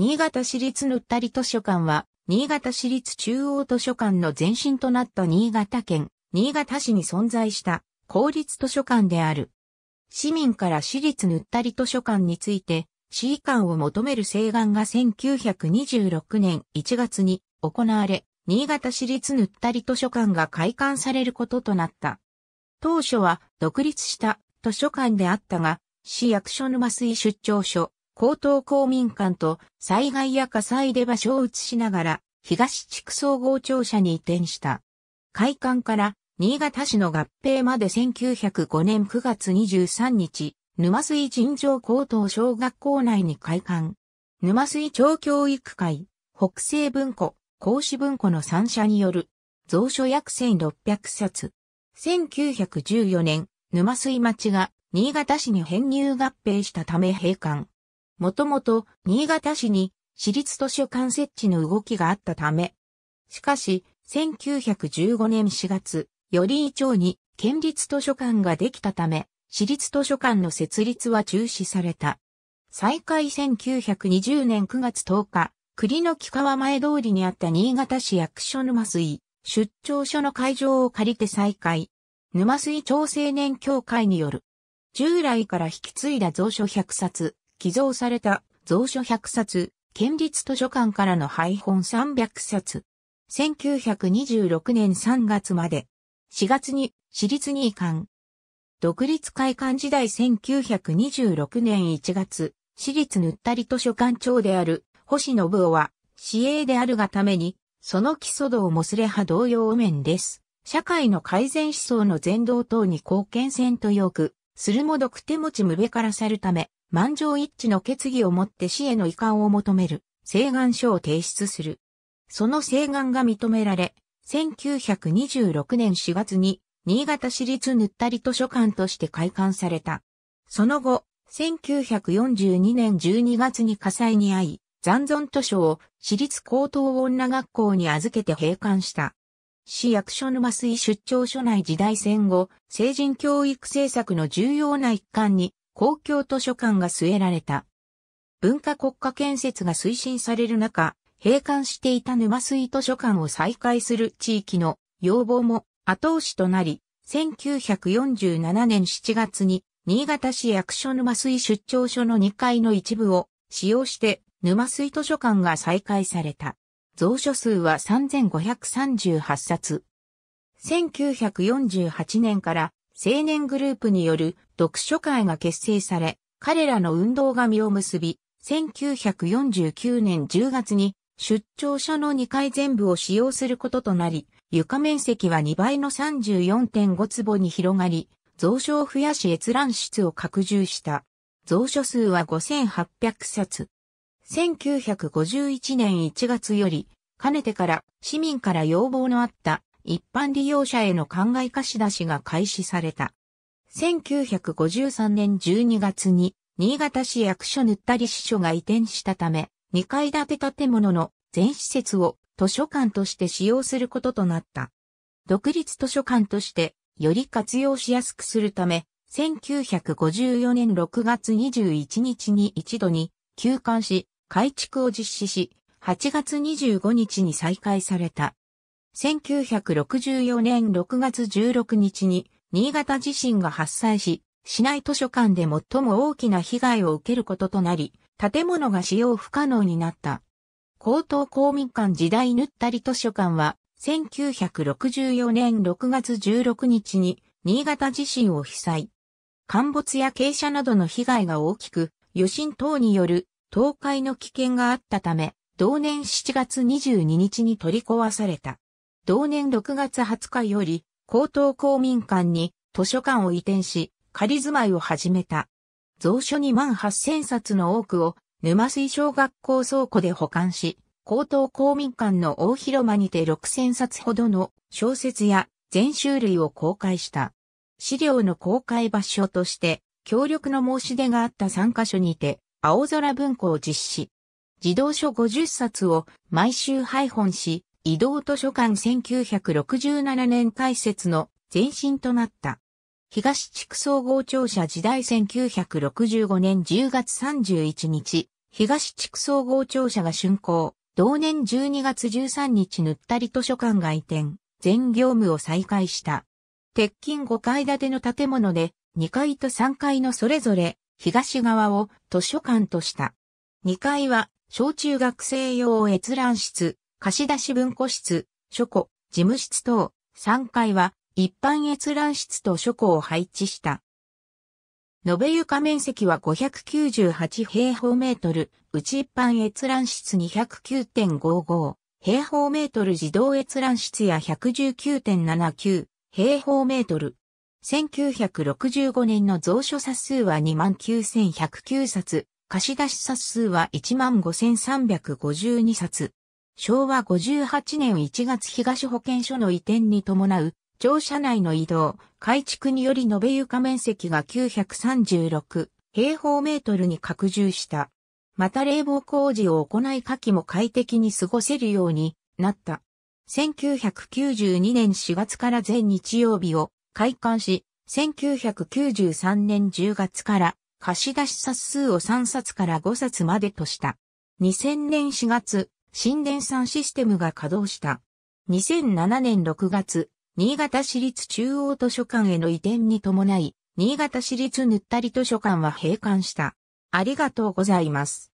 新潟市立ぬったり図書館は、新潟市立中央図書館の前身となった新潟県、新潟市に存在した公立図書館である。市民から市立ぬったり図書館について、市議官を求める請願が1926年1月に行われ、新潟市立ぬったり図書館が開館されることとなった。当初は独立した図書館であったが、市役所沼水出張所、高等公民館と災害や火災で場所を移しながら、東地区総合庁舎に移転した。開館から新潟市の合併まで1905年9月23日、沼水尋常高等小学校内に開館。沼水町教育会、北西文庫、孔子文庫の三社による、蔵書約1600冊。1914年、沼水町が新潟市に編入合併したため閉館。もともと新潟市に市立図書館設置の動きがあったため、しかし、1915年4月、より以町に県立図書館ができたため、市立図書館の設立は中止された。再開1920年9月10日、栗の木川前通りにあった新潟市役所沼水、出張所の会場を借りて再開。沼水町青年協会による、従来から引き継いだ蔵書100冊、寄贈された蔵書100冊、県立図書館からの配本300冊。1926年3月まで。4月に、私立2館。独立会館時代1926年1月、私立ぬったり図書館長である星信夫は、市営であるがために、その基礎道もすれ派同様面です。社会の改善思想の全道等に貢献せんとよく、するもどく手持ち無べからさるため、満場一致の決議をもって死への遺憾を求める、請願書を提出する。その請願が認められ、1926年4月に、新潟市立ぬったり図書館として開館された。その後、1942年12月に火災に遭い、残存図書を市立高等女学校に預けて閉館した。市役所沼水出張所内時代戦後、成人教育政策の重要な一環に公共図書館が据えられた。文化国家建設が推進される中、閉館していた沼水図書館を再開する地域の要望も後押しとなり、1947年7月に新潟市役所沼水出張所の2階の一部を使用して沼水図書館が再開された。蔵書数は3538冊。1948年から青年グループによる読書会が結成され、彼らの運動が実を結び、1949年10月に出張者の2階全部を使用することとなり、床面積は2倍の34.5坪に広がり、蔵書を増やし閲覧室を拡充した。蔵書数は5800冊。1951年1月より、かねてから市民から要望のあった一般利用者への考え貸し出しが開始された。1953年12月に、新潟市役所ぬったり支所が移転したため、2階建て建物の全施設を図書館として使用することとなった。独立図書館としてより活用しやすくするため、1954年6月21日に一度に休館し、改築を実施し、8月25日に再開された。1964年6月16日に新潟地震が発災し、市内図書館で最も大きな被害を受けることとなり、建物が使用不可能になった。高等公民館時代ぬったり図書館は、1964年6月16日に、新潟地震を被災。陥没や傾斜などの被害が大きく、余震等による倒壊の危険があったため、同年7月22日に取り壊された。同年6月20日より、高等公民館に図書館を移転し、仮住まいを始めた。蔵書2万8000冊の多くを沼水小学校倉庫で保管し、高等公民館の大広間にて6000冊ほどの小説や全集類を公開した。資料の公開場所として、協力の申し出があった3カ所にて、青空文庫を実施。児童書50冊を毎週配本し、移動図書館1967年開設の前身となった。東地区総合庁舎時代1965年10月31日、東地区総合庁舎が竣工、同年12月13日ぬったり図書館が移転、全業務を再開した。鉄筋5階建ての建物で、2階と3階のそれぞれ、東側を図書館とした。2階は、小中学生用閲覧室、貸出文庫室、書庫、事務室等、3階は一般閲覧室と書庫を配置した。延べ床面積は598平方メートル、うち一般閲覧室209.55平方メートル自動閲覧室や119.79平方メートル。1965年の蔵書冊数は29,109冊、貸し出し冊数は15,352冊。昭和58年1月東保健所の移転に伴う、庁舎内の移動、改築により延べ床面積が936平方メートルに拡充した。また冷房工事を行い夏季も快適に過ごせるようになった。1992年4月から全日曜日を開館し、1993年10月から貸し出し冊数を3冊から5冊までとした。2000年4月、新電産システムが稼働した。2007年6月、新潟市立中央図書館への移転に伴い、新潟市立ぬったり図書館は閉館した。ありがとうございます。